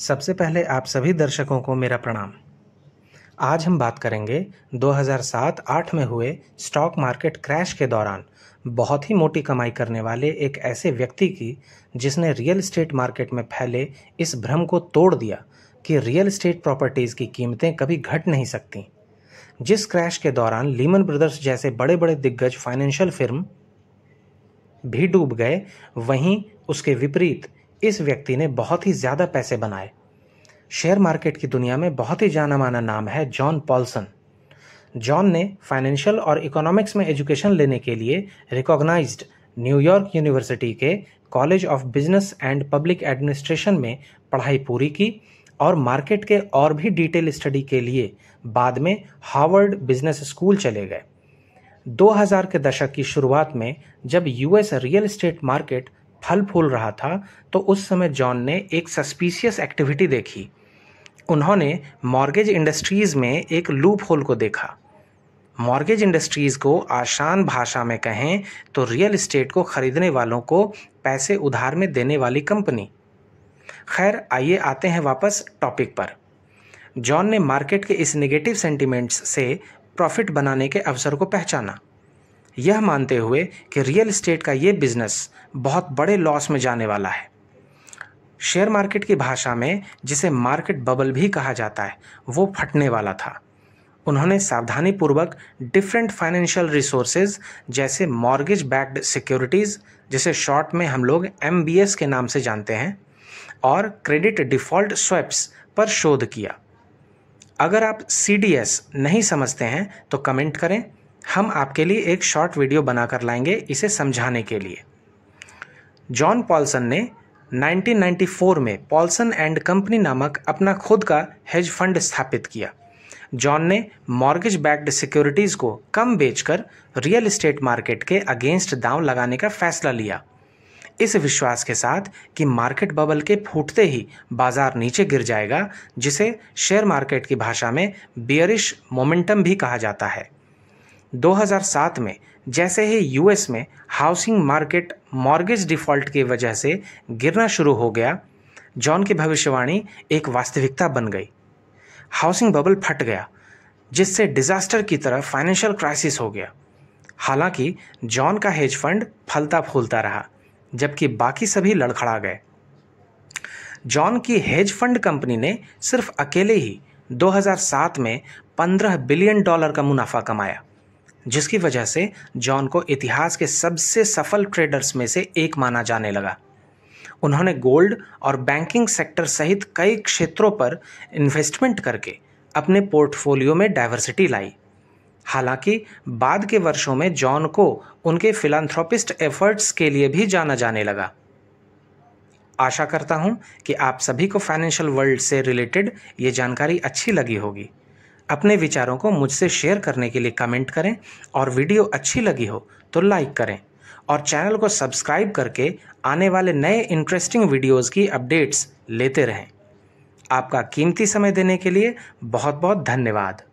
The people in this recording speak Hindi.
सबसे पहले आप सभी दर्शकों को मेरा प्रणाम आज हम बात करेंगे 2007-8 में हुए स्टॉक मार्केट क्रैश के दौरान बहुत ही मोटी कमाई करने वाले एक ऐसे व्यक्ति की जिसने रियल इस्टेट मार्केट में फैले इस भ्रम को तोड़ दिया कि रियल इस्टेट प्रॉपर्टीज़ की कीमतें कभी घट नहीं सकती जिस क्रैश के दौरान लीमन ब्रदर्स जैसे बड़े बड़े दिग्गज फाइनेंशियल फिल्म भी डूब गए वहीं उसके विपरीत इस व्यक्ति ने बहुत ही ज़्यादा पैसे बनाए शेयर मार्केट की दुनिया में बहुत ही जाना माना नाम है जॉन पॉल्सन जॉन ने फाइनेंशियल और इकोनॉमिक्स में एजुकेशन लेने के लिए रिकॉग्नाइज न्यूयॉर्क यूनिवर्सिटी के college of business and public administration में पढ़ाई पूरी की और मार्केट के और भी डिटेल स्टडी के लिए बाद में हार्वर्ड बिजनेस स्कूल चले गए 2000 के दशक की शुरुआत में जब यूएस रियल एस्टेट मार्केट फल फूल रहा था तो उस समय जॉन ने एक सस्पिशियस एक्टिविटी देखी उन्होंने मॉर्गेज इंडस्ट्रीज़ में एक लूप होल को देखा मॉर्गेज इंडस्ट्रीज़ को आसान भाषा में कहें तो रियल इस्टेट को ख़रीदने वालों को पैसे उधार में देने वाली कंपनी खैर आइए आते हैं वापस टॉपिक पर जॉन ने मार्केट के इस नेगेटिव सेंटिमेंट्स से प्रॉफिट बनाने के अवसर को पहचाना यह मानते हुए कि रियल इस्टेट का ये बिज़नेस बहुत बड़े लॉस में जाने वाला है शेयर मार्केट की भाषा में जिसे मार्केट बबल भी कहा जाता है वो फटने वाला था उन्होंने सावधानीपूर्वक डिफरेंट फाइनेंशियल रिसोर्सेज जैसे मॉर्गेज बैक्ड सिक्योरिटीज़ जिसे शॉर्ट में हम लोग एम के नाम से जानते हैं और क्रेडिट डिफ़ॉल्ट स्वैप्स पर शोध किया अगर आप सी नहीं समझते हैं तो कमेंट करें हम आपके लिए एक शॉर्ट वीडियो बनाकर लाएंगे इसे समझाने के लिए जॉन पॉल्सन ने 1994 में पॉल्सन एंड कंपनी नामक अपना खुद का हेज फंड स्थापित किया जॉन ने मॉर्गेज बैक्ड सिक्योरिटीज़ को कम बेचकर रियल एस्टेट मार्केट के अगेंस्ट दांव लगाने का फैसला लिया इस विश्वास के साथ कि मार्केट बबल के फूटते ही बाजार नीचे गिर जाएगा जिसे शेयर मार्केट की भाषा में बियरिश मोमेंटम भी कहा जाता है 2007 में जैसे ही यूएस में हाउसिंग मार्केट मॉर्गेज डिफ़ॉल्ट की वजह से गिरना शुरू हो गया जॉन की भविष्यवाणी एक वास्तविकता बन गई हाउसिंग बबल फट गया जिससे डिजास्टर की तरह फाइनेंशियल क्राइसिस हो गया हालांकि जॉन का हेज फंड फलता फूलता रहा जबकि बाकी सभी लड़खड़ा गए जॉन की हेज फंड कंपनी ने सिर्फ अकेले ही 2007 में 15 बिलियन डॉलर का मुनाफा कमाया जिसकी वजह से जॉन को इतिहास के सबसे सफल ट्रेडर्स में से एक माना जाने लगा उन्होंने गोल्ड और बैंकिंग सेक्टर सहित कई क्षेत्रों पर इन्वेस्टमेंट करके अपने पोर्टफोलियो में डाइवर्सिटी लाई हालांकि बाद के वर्षों में जॉन को उनके फिलान्थ्रोपिस्ट एफर्ट्स के लिए भी जाना जाने लगा आशा करता हूं कि आप सभी को फाइनेंशियल वर्ल्ड से रिलेटेड ये जानकारी अच्छी लगी होगी अपने विचारों को मुझसे शेयर करने के लिए कमेंट करें और वीडियो अच्छी लगी हो तो लाइक करें और चैनल को सब्सक्राइब करके आने वाले नए इंटरेस्टिंग वीडियोस की अपडेट्स लेते रहें आपका कीमती समय देने के लिए बहुत बहुत धन्यवाद